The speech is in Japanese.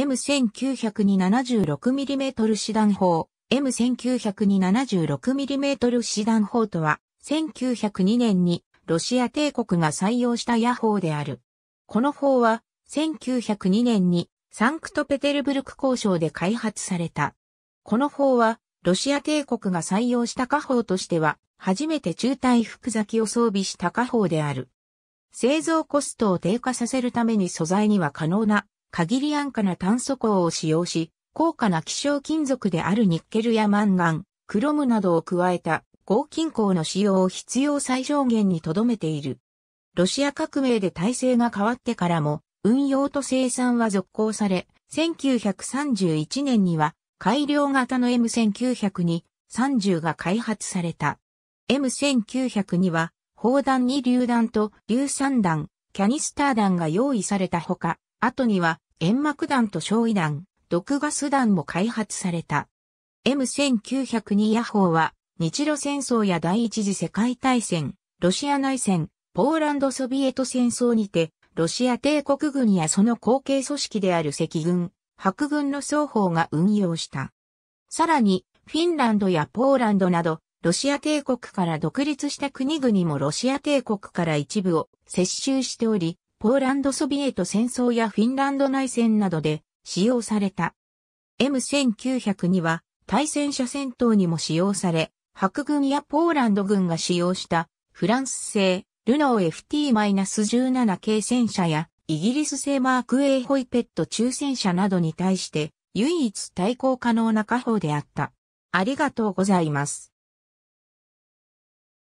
M1900 に 76mm 師団砲、M1900 に 76mm 師団砲とは、1902年にロシア帝国が採用した野砲である。この砲は、1902年にサンクトペテルブルク交渉で開発された。この砲は、ロシア帝国が採用した火砲としては、初めて中体複崎を装備した火砲である。製造コストを低下させるために素材には可能な限り安価な炭素鋼を使用し、高価な希少金属であるニッケルやマンガン、クロムなどを加えた合金鋼の使用を必要最小限に留めている。ロシア革命で体制が変わってからも、運用と生産は続行され、1931年には改良型の M1900 に30が開発された。M1900 には砲弾に榴弾と硫酸弾、キャニスター弾が用意されたほか、後には煙幕弾と焼夷弾、毒ガス弾も開発された。M1902 野砲は日露戦争や第一次世界大戦、ロシア内戦、ポーランドソビエト戦争にて、ロシア帝国軍やその後継組織である赤軍、白軍の双方が運用した。さらに、フィンランドやポーランドなど、ロシア帝国から独立した国々もロシア帝国から一部を接収しており、ポーランドソビエト戦争やフィンランド内戦などで使用された。M1900 には対戦車戦闘にも使用され、白軍やポーランド軍が使用したフランス製ルノー FT-17 系戦車やイギリス製マーク A ホイペット中戦車などに対して唯一対抗可能な火砲であった。ありがとうございます。